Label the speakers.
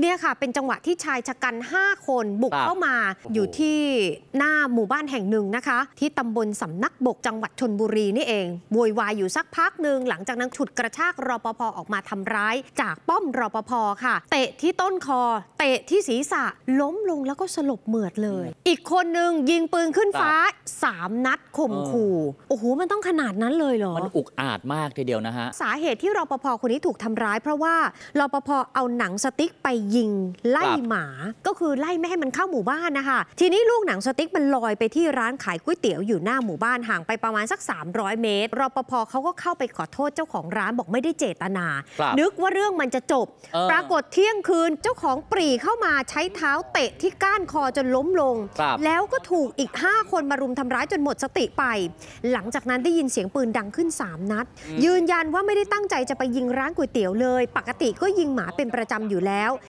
Speaker 1: เนี่ยค่ะ เป็นจังหวะที่ชายชะกัน 5 คน บุกเข้ามา อยู่ที่หน้าหมู่บ้านแห่งหนึ่งนะคะ ที่ตำบลสำนักบกจังหวัดชนบุรีนี่เองโวยวายอยู่สักพักหนึ่งหลังจากนั้นฉุดกระชากรอปภออกมาทำร้าย จากป้อมรอปภค่ะ เตะที่ต้นคอ เตะที่ศีรษะล้มลงแล้วก็สลบเหมือดเลย อีกคนหนึ่งยิงปืนขึ้นฟ้า3นัดข่มขู่ โอ้โหมันต้องขนาดนั้นเลยเหรอมัน
Speaker 2: อุกอาจมากทีเดียวนะฮะ
Speaker 1: สาเหตุที่รอปภคนนี้ถูกทำร้ายเพราะว่ารอปภเอาหนังสติ๊กไปยิงไล่หมา ก็คือไล่ไม่ให้มันเข้าหมู่บ้านนะคะ ทีนี้ลูกหนังสติ๊กมันลอยไปที่ร้านขายก๋วยเตี๋ยวอยู่หน้าหมู่บ้านห่างไปประมาณสัก 300 เมตรรปภเขาก็เข้าไปขอโทษเจ้าของร้านบอกไม่ได้เจตนา นึกว่าเรื่องมันจะจบ ปรากฏเที่ยงคืนเจ้าของปรีเข้ามาใช้เท้าเตะที่ก้านคอจนล้มลง แล้วก็ถูกอีก5คนมารุมทำร้ายจนหมดสติไป หลังจากนั้นได้ยินเสียงปืนดังขึ้น 3 นัด ยืนยันว่าไม่ได้ตั้งใจจะไปยิงร้านก๋วยเตี๋ยวเลยปกติก็ยิงหมาเป็นประจำอยู่แล้ว